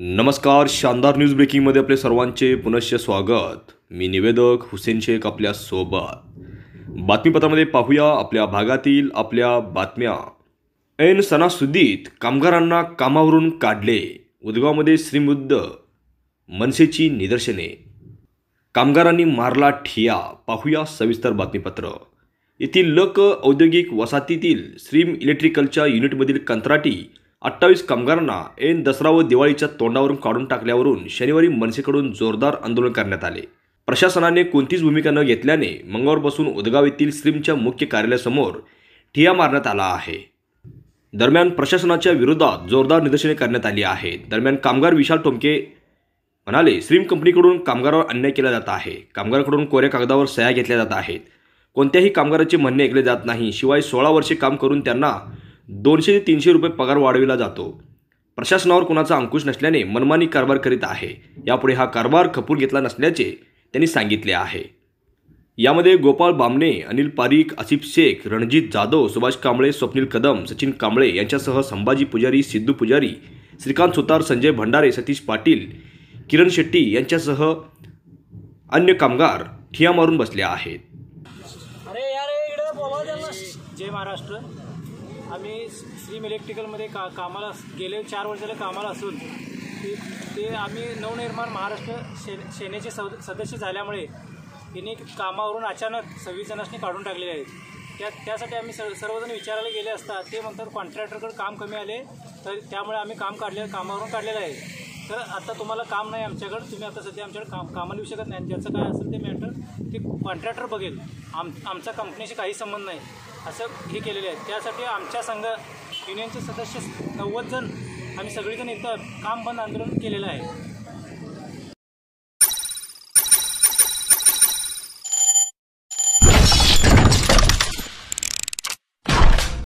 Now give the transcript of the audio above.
नमस्कार शानदार न्यूज ब्रेकिंगमध्ये आपले सर्वांचे पुनश्च स्वागत मी निवेदक हुसेन शेख आपल्या सोबत बातमीपत्रामध्ये पाहूया आपल्या भागातील आपल्या बातम्या ऐन सणासुदीत कामगारांना कामावरून काढले उदगावमध्ये श्रीमुद्ध मनसेची निदर्शने कामगारांनी मारला ठिया पाहूया सविस्तर बातमीपत्र येथील लक औद्योगिक वसाहतीतील श्रीम इलेक्ट्रिकलच्या युनिटमधील कंत्राटी अठ्ठावीस कामगारांना ऐन दसरा व दिवाळीच्या तोंडावरून काढून टाकल्यावरून शनिवारी मनसेकडून जोरदार आंदोलन करण्यात आले प्रशासनाने कोणतीच भूमिका न घेतल्याने मंगळवारपासून उदगाव येथील स्त्रीमच्या मुख्य कार्यालयासमोर ठिया मारण्यात आला आहे दरम्यान प्रशासनाच्या विरोधात जोरदार निदर्शने करण्यात आली आहेत दरम्यान कामगार विशाल टोमके म्हणाले स्त्रीम कंपनीकडून कामगारावर अन्याय केला जात आहे कामगाराकडून कोऱ्या कागदावर सह्या घेतल्या जात आहेत कोणत्याही कामगाराचे म्हणणे ऐकले जात नाही शिवाय सोळा वर्षे काम करून त्यांना दोनशे ते तीनशे रुपये पगार वाढविला जातो प्रशासनावर कुणाचा अंकुश नसल्याने मनमानी कारभार करीत आहे यापुढे हा कारभार खपून घेतला नसल्याचे त्यांनी सांगितले आहे यामध्ये गोपाळ बामणे अनिल पारीख आसिफ शेख रणजित जाधव सुभाष कांबळे स्वप्नील कदम सचिन कांबळे यांच्यासह संभाजी पुजारी सिद्धू पुजारी श्रीकांत सुतार संजय भंडारे सतीश पाटील किरण शेट्टी यांच्यासह अन्य कामगार ठिया मारून बसले आहेत जय महाराष्ट्र आम्ही श्रीम इलेक्ट्रिकलमध्ये का कामाला गेले चार वर्षाला कामाला असून ते ते आम्ही नवनिर्माण महाराष्ट्र शे सेनेचे सदस्य झाल्यामुळे तिने कामावरून अचानक सव्वीस जणांनी काढून टाकलेले आहेत त्या त्यासाठी आम्ही सर्व सर्वजण विचारायला गेले असता ते म्हणतात कॉन्ट्रॅक्टरकडे काम कमी आले तर त्यामुळे आम्ही काम काढले कामावरून काढलेलं आहे तर आता तुम्हाला काम नाही आमच्याकडं तुम्ही आता सध्या आमच्याकडे काम कामाला येऊ शकत नाही ज्याचं काय असेल ते मॅटर ते कॉन्ट्रॅक्टर बघेल आम आमचा कंपनीशी काही संबंध नाही असं हे केलेलं आहे त्यासाठी आमच्या संघ युनियनचे सदस्य नव्वद जण आम्ही सगळीजण एकदा काम बंद आंदोलन केलेलं आहे